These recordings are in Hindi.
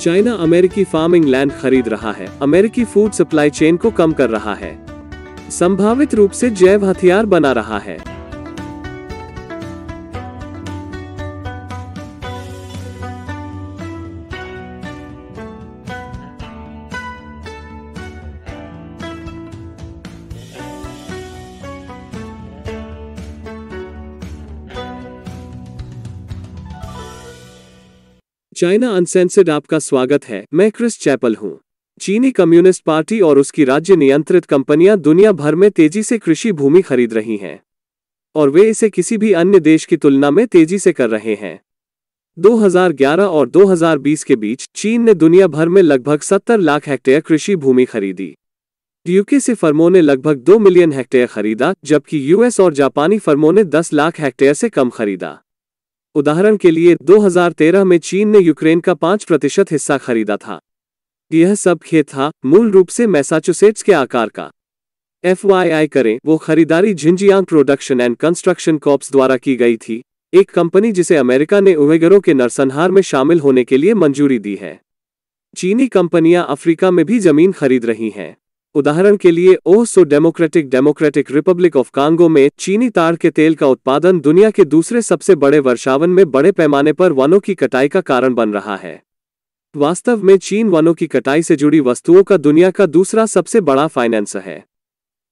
चाइना अमेरिकी फार्मिंग लैंड खरीद रहा है अमेरिकी फूड सप्लाई चेन को कम कर रहा है संभावित रूप से जैव हथियार बना रहा है चाइना अनसेंसिड आपका स्वागत है मैं क्रिस चैपल हूँ चीनी कम्युनिस्ट पार्टी और उसकी राज्य नियंत्रित कंपनियां दुनिया भर में तेजी से कृषि भूमि खरीद रही हैं और वे इसे किसी भी अन्य देश की तुलना में तेजी से कर रहे हैं 2011 और 2020 के बीच चीन ने दुनिया भर में लगभग 70 लाख हेक्टेयर कृषि भूमि खरीदी यूके से फर्मों ने लगभग 2 मिलियन हेक्टेयर खरीदा जबकि यूएस और जापानी फर्मों ने 10 लाख हेक्टेयर से कम खरीदा उदाहरण के लिए 2013 में चीन ने यूक्रेन का पांच प्रतिशत हिस्सा खरीदा था यह सब खेत था मूल रूप से मैसाचुसेट्स के आकार का एफ करें वो खरीदारी Xinjiang production and construction corps द्वारा की गई थी एक कंपनी जिसे अमेरिका ने उवेगरों के नरसंहार में शामिल होने के लिए मंजूरी दी है चीनी कंपनियां अफ्रीका में भी जमीन खरीद रही हैं उदाहरण के लिए oh so democratic Democratic Republic of Congo में चीनी तार के तेल का उत्पादन दुनिया के दूसरे सबसे बड़े वर्षावन में बड़े पैमाने पर वनों की कटाई का कारण बन रहा है वास्तव में चीन वनों की कटाई से जुड़ी वस्तुओं का दुनिया का दूसरा सबसे बड़ा फाइनेंस है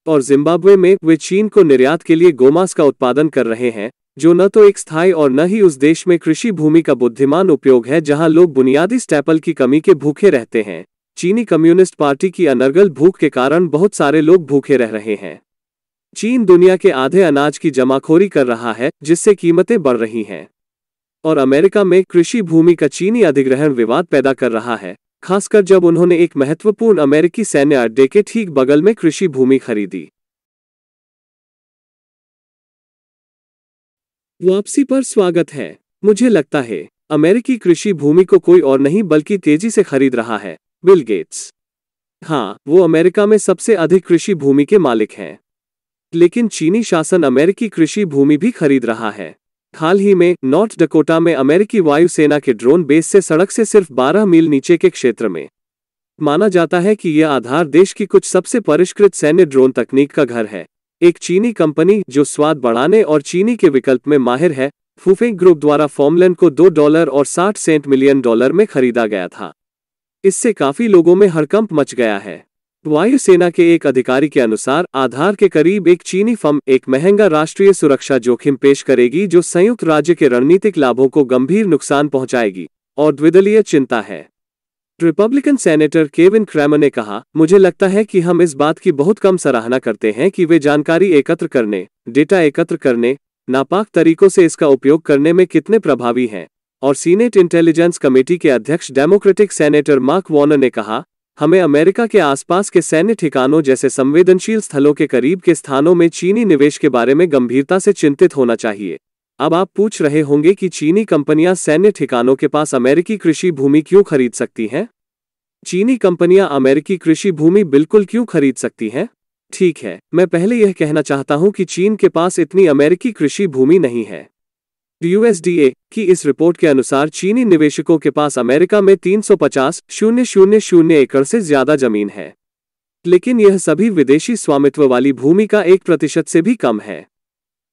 और जिम्बाब्वे में वे चीन को निर्यात के लिए गोमास का उत्पादन कर रहे हैं जो न तो एक स्थायी और न ही उस देश में कृषि भूमि का बुद्धिमान उपयोग है जहां लोग बुनियादी स्टैपल की कमी के भूखे रहते हैं चीनी कम्युनिस्ट पार्टी की अनर्गल भूख के कारण बहुत सारे लोग भूखे रह रहे हैं चीन दुनिया के आधे अनाज की जमाखोरी कर रहा है जिससे कीमतें बढ़ रही हैं और अमेरिका में कृषि भूमि का चीनी अधिग्रहण विवाद पैदा कर रहा है खासकर जब उन्होंने एक महत्वपूर्ण अमेरिकी सैन्य अड्डे के ठीक बगल में कृषि भूमि खरीदी वापसी पर स्वागत है मुझे लगता है अमेरिकी कृषि भूमि को कोई और नहीं बल्कि तेजी से खरीद रहा है बिल गेट्स हाँ वो अमेरिका में सबसे अधिक कृषि भूमि के मालिक हैं लेकिन चीनी शासन अमेरिकी कृषि भूमि भी खरीद रहा है हाल ही में नॉर्थ डकोटा में अमेरिकी वायुसेना के ड्रोन बेस से सड़क से सिर्फ 12 मील नीचे के क्षेत्र में माना जाता है कि यह आधार देश की कुछ सबसे परिष्कृत सैन्य ड्रोन तकनीक का घर है एक चीनी कंपनी जो स्वाद बढ़ाने और चीनी के विकल्प में माहिर है फूफे ग्रुप द्वारा फॉर्मलैंड को दो डॉलर और साठ सेंट मिलियन डॉलर में खरीदा गया था इससे काफी लोगों में हड़कंप मच गया है वायुसेना के एक अधिकारी के अनुसार आधार के करीब एक चीनी फर्म एक महंगा राष्ट्रीय सुरक्षा जोखिम पेश करेगी जो संयुक्त राज्य के रणनीतिक लाभों को गंभीर नुकसान पहुंचाएगी और द्विदलीय चिंता है रिपब्लिकन सेनेटर केविन क्रैमर ने कहा मुझे लगता है कि हम इस बात की बहुत कम सराहना करते हैं कि वे जानकारी एकत्र करने डेटा एकत्र करने नापाक तरीकों से इसका उपयोग करने में कितने प्रभावी हैं और सीनेट इंटेलिजेंस कमेटी के अध्यक्ष डेमोक्रेटिक सेनेटर मार्क वॉर्नर ने कहा हमें अमेरिका के आसपास के सैन्य ठिकानों जैसे संवेदनशील स्थलों के करीब के स्थानों में चीनी निवेश के बारे में गंभीरता से चिंतित होना चाहिए अब आप पूछ रहे होंगे कि चीनी कंपनियां सैन्य ठिकानों के पास अमेरिकी कृषि भूमि क्यों खरीद सकती हैं चीनी कंपनियां अमेरिकी कृषि भूमि बिल्कुल क्यों खरीद सकती हैं ठीक है मैं पहले यह कहना चाहता हूं कि चीन के पास इतनी अमेरिकी कृषि भूमि नहीं है यूएसडीए की इस रिपोर्ट के अनुसार चीनी निवेशकों के पास अमेरिका में तीन सौ पचास शून्य शून्य शून्य एकड़ से ज्यादा जमीन है लेकिन यह सभी विदेशी स्वामित्व वाली भूमि का एक प्रतिशत से भी कम है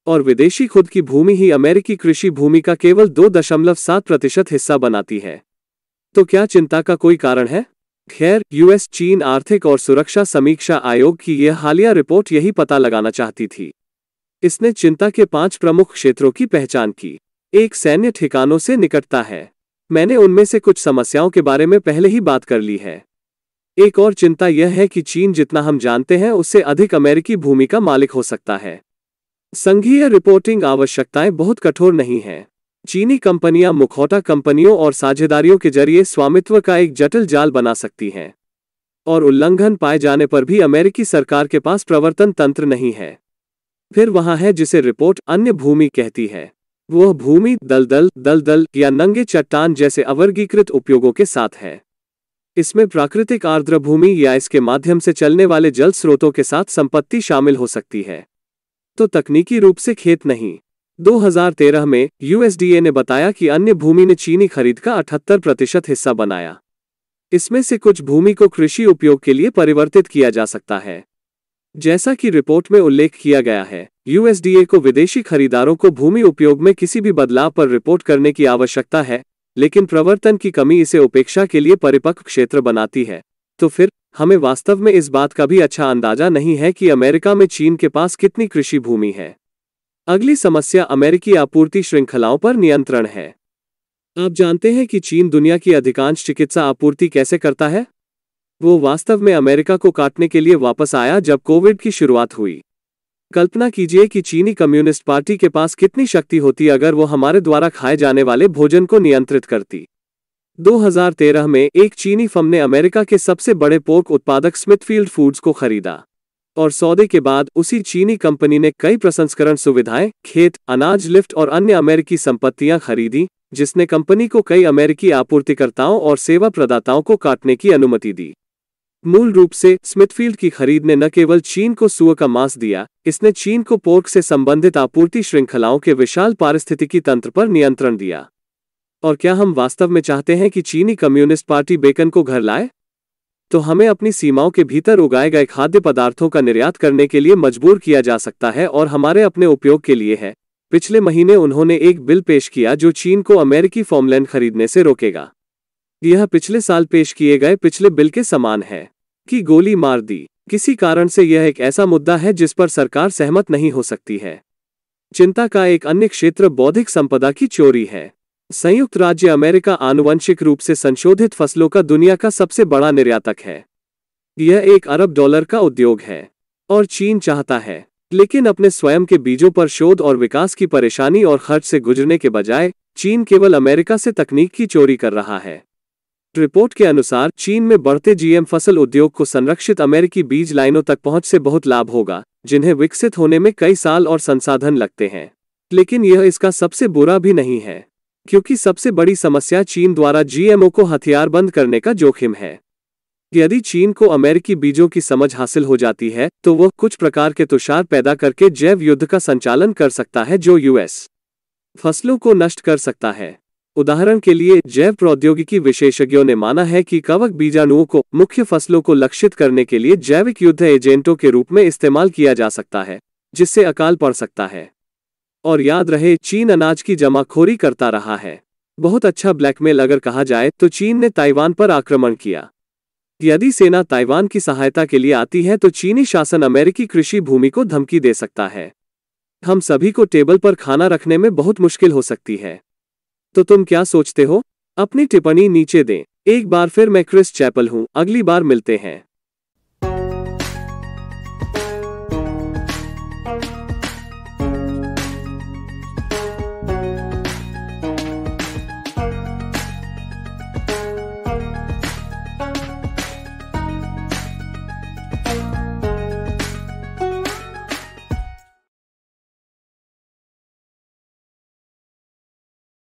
और विदेशी खुद की भूमि ही अमेरिकी कृषि भूमि का केवल दो दशमलव सात प्रतिशत हिस्सा बनाती है तो क्या चिंता का कोई कारण है खैर यूएस चीन आर्थिक और सुरक्षा समीक्षा आयोग की यह हालिया रिपोर्ट यही पता लगाना चाहती थी इसने चिंता के पांच प्रमुख क्षेत्रों की पहचान की एक सैन्य ठिकानों से निकटता है मैंने उनमें से कुछ समस्याओं के बारे में पहले ही बात कर ली है एक और चिंता यह है कि चीन जितना हम जानते हैं उससे अधिक अमेरिकी भूमि का मालिक हो सकता है संघीय रिपोर्टिंग आवश्यकताएं बहुत कठोर नहीं हैं चीनी कंपनियां मुखौटा कंपनियों और साझेदारियों के जरिए स्वामित्व का एक जटिल जाल बना सकती हैं और उल्लंघन पाए जाने पर भी अमेरिकी सरकार के पास प्रवर्तन तंत्र नहीं है फिर वहां है जिसे रिपोर्ट अन्य भूमि कहती है वह भूमि दलदल दलदल या नंगे चट्टान जैसे अवर्गीकृत उपयोगों के साथ है इसमें प्राकृतिक आर्द्रभूमि या इसके माध्यम से चलने वाले जल स्रोतों के साथ संपत्ति शामिल हो सकती है तो तकनीकी रूप से खेत नहीं 2013 में यूएसडीए ने बताया कि अन्य भूमि ने चीनी खरीद का 78 प्रतिशत हिस्सा बनाया इसमें से कुछ भूमि को कृषि उपयोग के लिए परिवर्तित किया जा सकता है जैसा कि रिपोर्ट में उल्लेख किया गया है यूएसडीए को विदेशी खरीदारों को भूमि उपयोग में किसी भी बदलाव पर रिपोर्ट करने की आवश्यकता है लेकिन प्रवर्तन की कमी इसे उपेक्षा के लिए परिपक्व क्षेत्र बनाती है तो फिर हमें वास्तव में इस बात का भी अच्छा अंदाजा नहीं है कि अमेरिका में चीन के पास कितनी कृषि भूमि है अगली समस्या अमेरिकी आपूर्ति श्रृंखलाओं पर नियंत्रण है आप जानते हैं कि चीन दुनिया की अधिकांश चिकित्सा आपूर्ति कैसे करता है वो वास्तव में अमेरिका को काटने के लिए वापस आया जब कोविड की शुरुआत हुई कल्पना कीजिए कि चीनी कम्युनिस्ट पार्टी के पास कितनी शक्ति होती अगर वो हमारे द्वारा खाए जाने वाले भोजन को नियंत्रित करती 2013 में एक चीनी फर्म ने अमेरिका के सबसे बड़े पोर्क उत्पादक स्मिथफील्ड फूड्स को खरीदा और सौदे के बाद उसी चीनी कंपनी ने कई प्रसंस्करण सुविधाएं खेत अनाज लिफ्ट और अन्य अमेरिकी संपत्तियां खरीदी जिसने कंपनी को कई अमेरिकी आपूर्तिकर्ताओं और सेवा प्रदाताओं को काटने की अनुमति दी मूल रूप से स्मिथफील्ड की खरीद ने न केवल चीन को सुअ का मांस दिया इसने चीन को पोर्क से संबंधित आपूर्ति श्रृंखलाओं के विशाल पारिस्थितिकी तंत्र पर नियंत्रण दिया और क्या हम वास्तव में चाहते हैं कि चीनी कम्युनिस्ट पार्टी बेकन को घर लाए तो हमें अपनी सीमाओं के भीतर उगाए गए खाद्य पदार्थों का निर्यात करने के लिए मजबूर किया जा सकता है और हमारे अपने उपयोग के लिए है पिछले महीने उन्होंने एक बिल पेश किया जो चीन को अमेरिकी फॉर्मलैंड खरीदने से रोकेगा यह पिछले साल पेश किए गए पिछले बिल के समान है की गोली मार दी किसी कारण से यह एक ऐसा मुद्दा है जिस पर सरकार सहमत नहीं हो सकती है चिंता का एक अन्य क्षेत्र बौद्धिक संपदा की चोरी है संयुक्त राज्य अमेरिका आनुवंशिक रूप से संशोधित फसलों का दुनिया का सबसे बड़ा निर्यातक है यह एक अरब डॉलर का उद्योग है और चीन चाहता है लेकिन अपने स्वयं के बीजों पर शोध और विकास की परेशानी और खर्च से गुजरने के बजाय चीन केवल अमेरिका से तकनीक की चोरी कर रहा है रिपोर्ट के अनुसार चीन में बढ़ते जीएम फसल उद्योग को संरक्षित अमेरिकी बीज लाइनों तक पहुंच से बहुत लाभ होगा जिन्हें विकसित होने में कई साल और संसाधन लगते हैं लेकिन यह इसका सबसे बुरा भी नहीं है क्योंकि सबसे बड़ी समस्या चीन द्वारा जीएमओ को हथियारबंद करने का जोखिम है यदि चीन को अमेरिकी बीजों की समझ हासिल हो जाती है तो वह कुछ प्रकार के तुषार पैदा करके जैव युद्ध का संचालन कर सकता है जो यूएस फसलों को नष्ट कर सकता है उदाहरण के लिए जैव प्रौद्योगिकी विशेषज्ञों ने माना है कि कवक बीजाणुओं को मुख्य फसलों को लक्षित करने के लिए जैविक युद्ध एजेंटों के रूप में इस्तेमाल किया जा सकता है जिससे अकाल पड़ सकता है और याद रहे चीन अनाज की जमाखोरी करता रहा है बहुत अच्छा ब्लैकमेल अगर कहा जाए तो चीन ने ताइवान पर आक्रमण किया यदि सेना ताइवान की सहायता के लिए आती है तो चीनी शासन अमेरिकी कृषि भूमि को धमकी दे सकता है हम सभी को टेबल पर खाना रखने में बहुत मुश्किल हो सकती है तो तुम क्या सोचते हो अपनी टिप्पणी नीचे दें एक बार फिर मैं क्रिस चैपल हूँ अगली बार मिलते हैं